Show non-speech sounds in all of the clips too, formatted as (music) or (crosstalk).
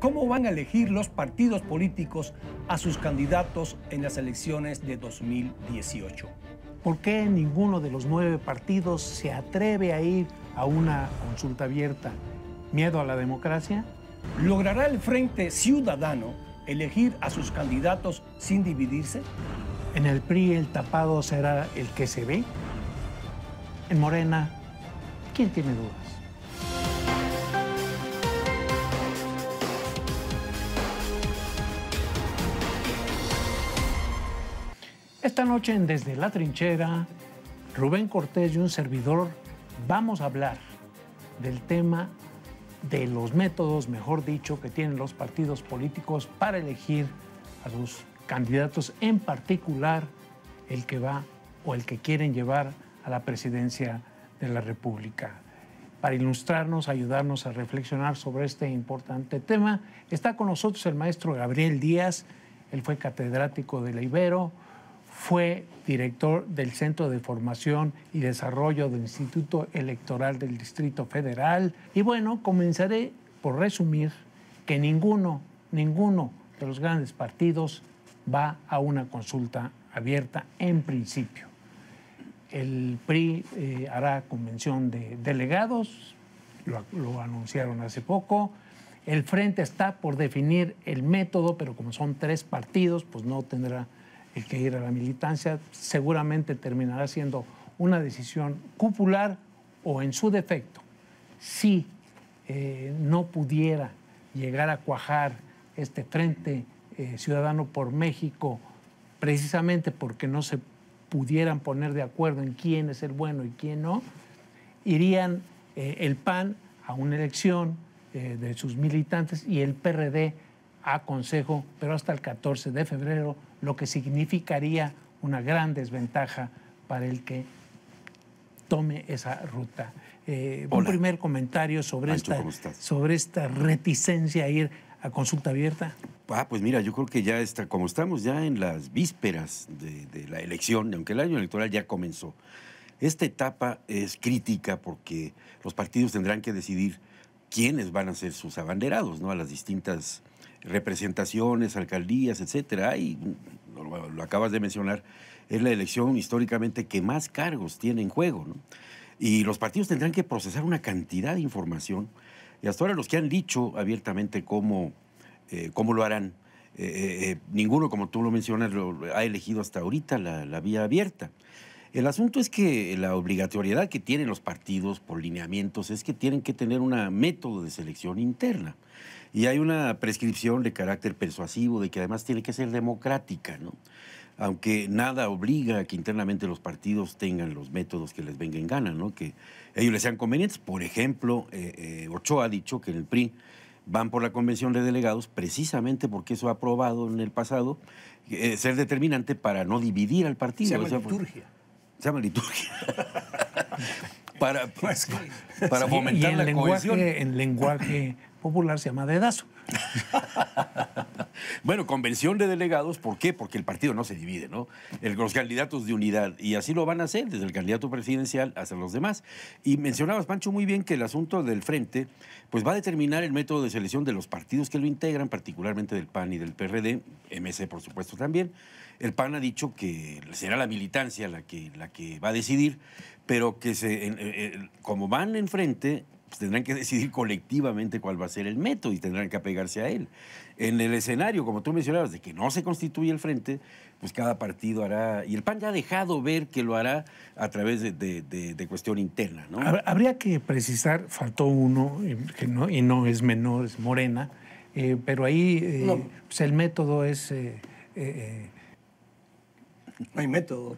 ¿Cómo van a elegir los partidos políticos a sus candidatos en las elecciones de 2018? ¿Por qué ninguno de los nueve partidos se atreve a ir a una consulta abierta? ¿Miedo a la democracia? ¿Logrará el Frente Ciudadano elegir a sus candidatos sin dividirse? ¿En el PRI el tapado será el que se ve? ¿En Morena? ¿Quién tiene dudas? Esta noche en Desde la Trinchera, Rubén Cortés y un servidor vamos a hablar del tema de los métodos, mejor dicho, que tienen los partidos políticos para elegir a sus candidatos, en particular el que va o el que quieren llevar a la presidencia de la República. Para ilustrarnos, ayudarnos a reflexionar sobre este importante tema, está con nosotros el maestro Gabriel Díaz, él fue catedrático de la Ibero, fue director del Centro de Formación y Desarrollo del Instituto Electoral del Distrito Federal. Y bueno, comenzaré por resumir que ninguno, ninguno de los grandes partidos va a una consulta abierta en principio. El PRI eh, hará convención de delegados, lo anunciaron hace poco. El Frente está por definir el método, pero como son tres partidos, pues no tendrá el que ir a la militancia, seguramente terminará siendo una decisión cupular o en su defecto, si eh, no pudiera llegar a cuajar este Frente eh, Ciudadano por México, precisamente porque no se pudieran poner de acuerdo en quién es el bueno y quién no, irían eh, el PAN a una elección de sus militantes y el PRD a Consejo, pero hasta el 14 de febrero, lo que significaría una gran desventaja para el que tome esa ruta. Eh, un primer comentario sobre, esta, sobre esta reticencia a ir a consulta abierta. Ah, pues mira, yo creo que ya está, como estamos ya en las vísperas de, la elección, aunque el año electoral ya comenzó, esta etapa es crítica porque los partidos tendrán que decidir quiénes van a ser sus abanderados ¿no? a las distintas representaciones, alcaldías, etcétera, y lo, acabas de mencionar, es la elección históricamente que más cargos tiene en juego. Y los partidos tendrán que procesar una cantidad de información. Y hasta ahora los que han dicho abiertamente cómo, eh, cómo lo harán, eh, eh, ninguno, como tú lo mencionas, lo, ha elegido hasta ahorita la vía abierta. El asunto es que la obligatoriedad que tienen los partidos por lineamientos es que tienen que tener un método de selección interna. Y hay una prescripción de carácter persuasivo de que además tiene que ser democrática, ¿no? Aunque nada obliga a que internamente los partidos tengan los métodos que les vengan gana, ¿no? Que ellos les sean convenientes. Por ejemplo, eh, eh, Ochoa ha dicho que en el PRI van por la convención de delegados precisamente porque eso ha probado en el pasado eh, ser determinante para no dividir al partido. Se liturgia se llama liturgia. (laughs) para, pues, para fomentar la lenguaje, cohesión. En lenguaje popular se llama dedazo. (laughs) Bueno, convención de delegados, ¿por qué? Porque el partido no se divide, ¿no? los candidatos de unidad, y así lo van a hacer, desde el candidato presidencial hasta los demás. Y mencionabas, Pancho, muy bien que el asunto del frente, pues va a determinar el método de selección de los partidos que lo integran, particularmente del PAN y del PRD, MC por supuesto también. El PAN ha dicho que será la militancia la que, la que va a decidir, pero que se, van en, eh, eh, como van enfrente, pues, tendrán que decidir colectivamente cuál va a ser el método y tendrán que apegarse a él. En el escenario, como tú mencionabas, de que no se constituye el frente, pues cada partido hará, y el PAN ya ha dejado ver que lo hará a través de, cuestión interna. ¿no? Habría que precisar, faltó uno, eh, y no es menor, es Morena, eh, pero ahí eh, pues el método es... no hay método.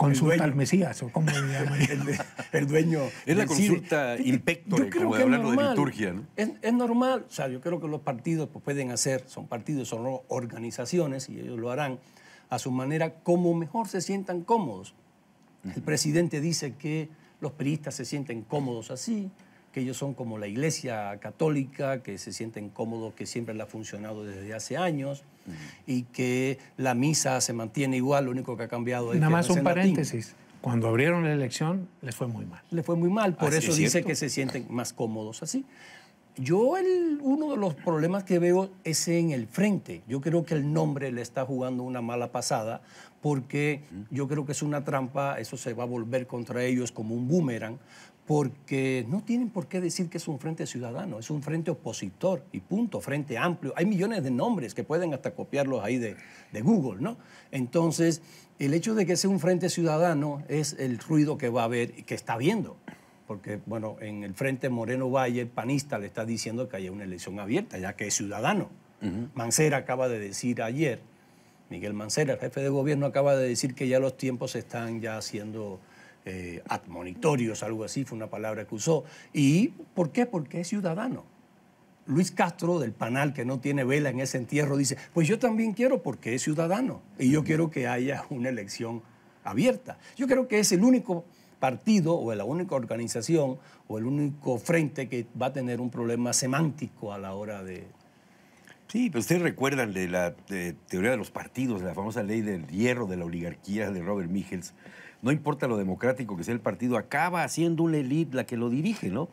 Consulta al Mesías, o cómo (laughs) El, dueño. Es la consulta impecto de de liturgia. Es, normal, o sea, yo creo que los partidos pues, pueden hacer, son partidos, son organizaciones, y ellos lo harán a su manera, como mejor se sientan cómodos. El presidente dice que los periodistas se sienten cómodos así, que ellos son como la iglesia católica, que se sienten cómodos, que siempre le ha funcionado desde hace años y que la misa se mantiene igual, lo único que ha cambiado es... Nada más un paréntesis. Cuando abrieron la elección, les fue muy mal. Les fue muy mal, por ah, eso dice que se sienten más cómodos así. Yo el, uno de los problemas que veo es en el frente. Yo creo que el nombre le está jugando una mala pasada porque yo creo que es una trampa, eso se va a volver contra ellos como un boomerang, porque no tienen por qué decir que es un frente ciudadano, es un frente opositor y punto, frente amplio. Hay millones de nombres que pueden hasta copiarlos ahí de, Google, ¿no? Entonces, el hecho de que sea un frente ciudadano es el ruido que va a haber y que está viendo porque bueno, en el frente Moreno Valle, el panista le está diciendo que haya una elección abierta, ya que es ciudadano. Mancera acaba de decir ayer, Miguel Mancera, el jefe de gobierno, acaba de decir que ya los tiempos están ya haciendo eh, admonitorios, algo así, fue una palabra que usó. ¿Y por qué? Porque es ciudadano. Luis Castro del Panal, que no tiene vela en ese entierro, dice, pues yo también quiero porque es ciudadano y yo quiero que haya una elección abierta. Yo creo que es el único partido o la única organización o el único frente que va a tener un problema semántico a la hora de... Sí, pero ustedes recuerdan de la teoría de los partidos, de la famosa ley del hierro de la oligarquía de Robert Michels, no importa lo democrático que sea el partido, acaba siendo una élite la que lo dirige, ¿no?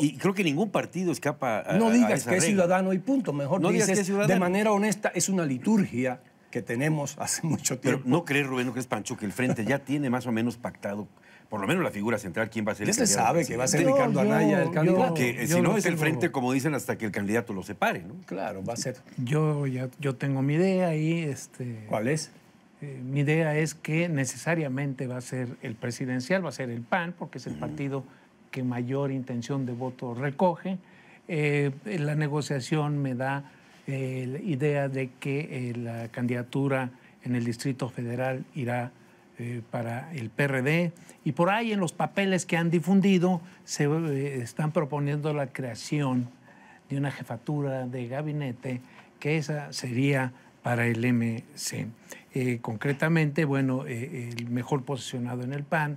Y, creo que ningún partido escapa a No digas que es ciudadano y punto, mejor no digas que es ciudadano. de manera honesta, es una liturgia que tenemos hace mucho tiempo. Pero no crees, Rubén, no crees, Pancho, que el Frente ya tiene más o menos pactado por lo menos la figura central, quién va a ser. Ya se sabe que va a ser Ricardo Anaya el candidato. Porque si no es el frente, como dicen, hasta que el candidato lo separe, ¿no? Claro, va a ser. Yo ya yo tengo mi idea y este. ¿Cuál es? Eh, mi idea es que necesariamente va a ser el presidencial, va a ser el PAN, porque es el partido que mayor intención de voto recoge. Eh, la negociación me da eh, la idea de que la candidatura en el Distrito Federal irá para el PRD y por ahí en los papeles que han difundido se están proponiendo la creación de una jefatura de gabinete que esa sería para el MC. Eh, concretamente, bueno, eh, el mejor posicionado en el PAN,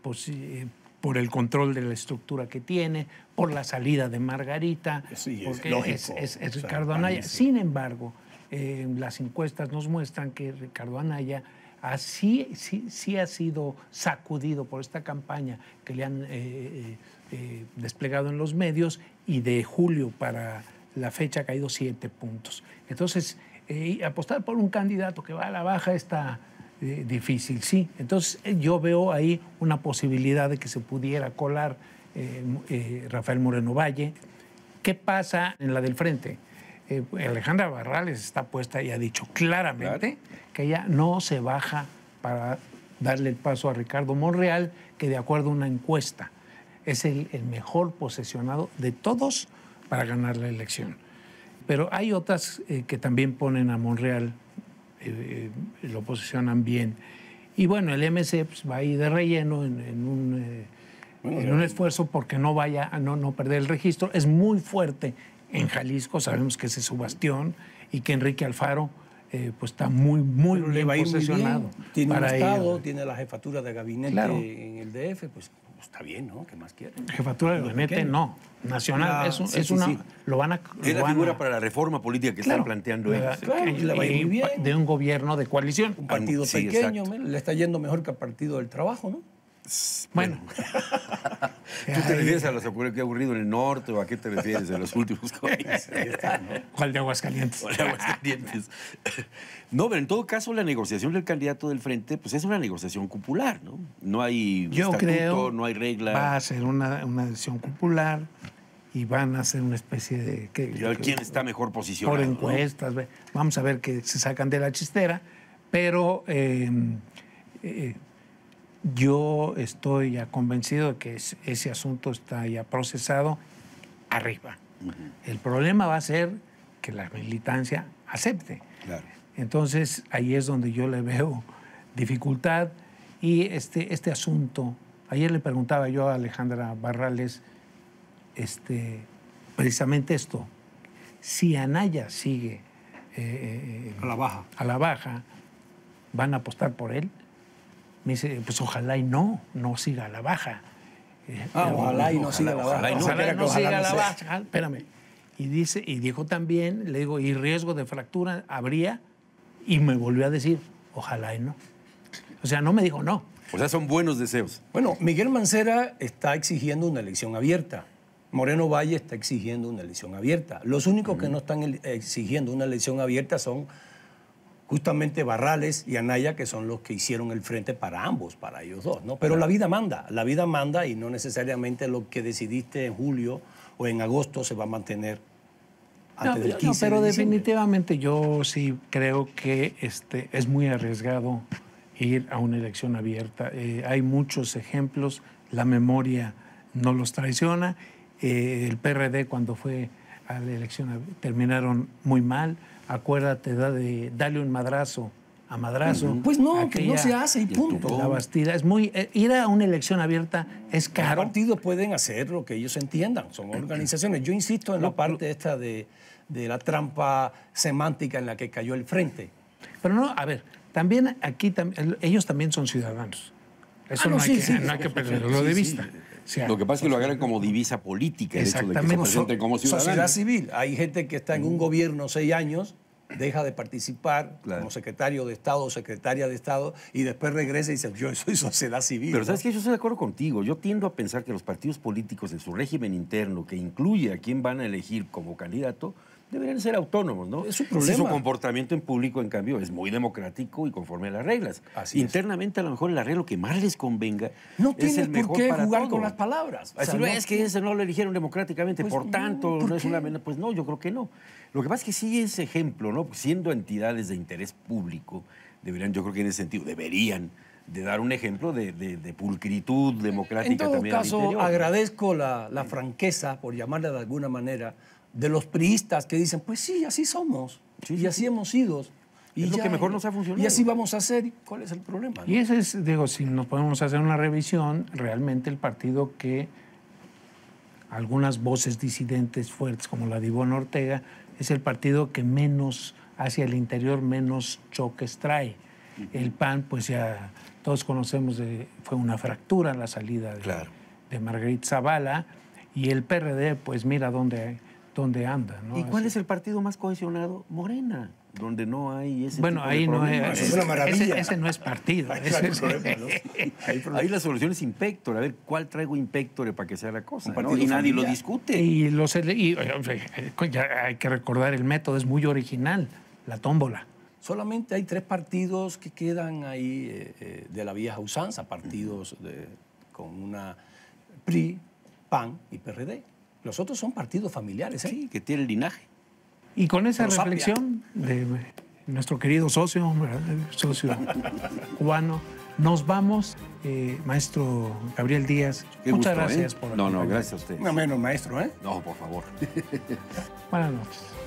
pues, eh, por el control de la estructura que tiene, por la salida de Margarita, porque es, Ricardo Anaya. Sin embargo, las encuestas nos muestran que Ricardo Anaya sí, ha sido sacudido por esta campaña que le han desplegado en los medios y de julio para la fecha ha caído siete puntos. Entonces, y apostar por un candidato que va a la baja está eh, difícil, sí. Entonces eh, yo veo ahí una posibilidad de que se pudiera colar eh, Rafael Moreno Valle. ¿Qué pasa en la del frente? Alejandra Barrales está puesta y ha dicho claramente que ella no se baja para darle el paso a Ricardo Monreal, que de acuerdo a una encuesta es el mejor posesionado de todos para ganar la elección. Pero hay otras eh, que también ponen a Monreal, eh, eh, lo posicionan bien. Y bueno, el MC pues, va ahí de relleno en, un, un esfuerzo porque no vaya a no, no perder el registro. Es muy fuerte en Jalisco, sabemos que ese es su bastión y que Enrique Alfaro pues está muy, muy, le va a Tiene para estado, tiene la jefatura de gabinete en el DF, pues está bien, ¿no? ¿Qué más quieren? Jefatura de mete, no. Nacional, es, es una. Lo van a. figura para la reforma política que están planteando la va De un gobierno de coalición. Un partido pequeño, le está yendo mejor que al Partido del Trabajo, ¿no? Bueno. (laughs) ¿Tú te refieres a los que ha ocurrido en el norte o a qué te refieres de los últimos jóvenes? (laughs) ¿Cuál de Aguascalientes? ¿Cuál de Aguascalientes? No, pero en todo caso la negociación del candidato del frente pues es una negociación cupular, ¿no? No hay Yo creo no hay regla. Va a ser una, una decisión cupular y van a hacer una especie de... ¿Quién está mejor posicionado? Por encuestas. Vamos a ver qué se sacan de la chistera, pero... Em, eh, yo estoy ya convencido de que ese asunto está ya procesado arriba. El problema va a ser que la militancia acepte. Entonces ahí es donde yo le veo dificultad y este, este asunto. Ayer le preguntaba yo a Alejandra Barrales este, precisamente esto. Si Anaya sigue eh, eh, a la baja, ¿van a apostar por él? Me dice, pues ojalá y no, no siga la baja. ojalá y no siga la baja. Ojalá y no, siga la baja. espérame. Y, dice, y dijo también, le digo, ¿y riesgo de fractura habría? Y me volvió a decir, ojalá y no. O sea, no me dijo no. O sea, son buenos deseos. Bueno, Miguel Mancera está exigiendo una elección abierta. Moreno Valle está exigiendo una elección abierta. Los únicos que no están exigiendo una elección abierta son justamente Barrales y Anaya, que son los que hicieron el frente para ambos, para ellos dos, ¿no? Pero la vida manda, la vida manda y no necesariamente lo que decidiste en julio o en agosto se va a mantener no, pero definitivamente yo sí creo que este, es muy arriesgado ir a una elección abierta. Eh, hay muchos ejemplos, la memoria no los traiciona, eh, el PRD cuando fue a la elección terminaron muy mal acuérdate de dale un madrazo a madrazo. Pues no, que no se hace y punto. La Bastida es muy eh, ir a una elección abierta es caro. Los partidos pueden hacer lo que ellos entiendan, son organizaciones. Yo insisto en la parte esta de, la trampa semántica en la que cayó el frente. Pero no, a ver, también aquí ellos también son ciudadanos. Ah, Eso no, hay que, no, hay que, perderlo de vista lo que pasa es que lo agarran como divisa política, el hecho de que se como Sociedad civil. Hay gente que está en un mm. gobierno seis años, deja de participar como secretario de Estado o secretaria de Estado y después regresa y dice, yo soy sociedad civil. Pero sabes que yo estoy de acuerdo contigo. Yo tiendo a pensar que los partidos políticos en su régimen interno, que incluye a quién van a elegir como candidato, deberían ser autónomos, ¿no? Es un problema. su comportamiento en público, en cambio, es muy democrático y conforme a las reglas. Internamente, a lo mejor el arreglo que más les convenga no es el por qué jugar con las palabras. no es que ese no lo eligieron democráticamente, pues por tanto, no es una amenaza. Pues no, yo creo que no. Lo que pasa es que sí ese ejemplo, ¿no? Siendo entidades de interés público, deberían, yo creo que en ese sentido, deberían de dar un ejemplo de, pulcritud democrática en todo también Caso, agradezco la, la franqueza, por llamarla de alguna manera, de los priistas que dicen, pues sí, así somos, y así hemos sido. Y lo que mejor nos ha funcionado. Y así vamos a hacer. ¿Cuál es el problema? Y ese es, digo, si nos podemos hacer una revisión, realmente el partido que algunas voces disidentes fuertes, como la de Ivonne Ortega, es el partido que menos, hacia el interior, menos choques trae. El PAN, pues ya todos conocemos, de, fue una fractura la salida de, de Marguerite Zavala. Y el PRD, pues mira dónde donde anda. ¿Y cuál es el partido más cohesionado? Morena, donde no hay ese. Bueno, ahí no es. Ese, no es partido. (laughs) ahí, la solución es impector. A ver, ¿cuál traigo impector para que sea la cosa? Y nadie lo discute. Y, eh, eh, hay que recordar, el método es muy original, la tómbola. Solamente hay tres partidos que quedan ahí eh, de la vieja usanza, partidos con una PRI, PAN y PRD. Los otros son partidos familiares. ¿eh? Sí, que tienen linaje. Y con esa reflexión de nuestro querido socio, socio cubano, nos vamos. Eh, maestro Gabriel Díaz, muchas ¿eh? gracias por... No, no, gracias a usted. No menos, maestro, ¿eh? No, por favor. (laughs) Buenas noches.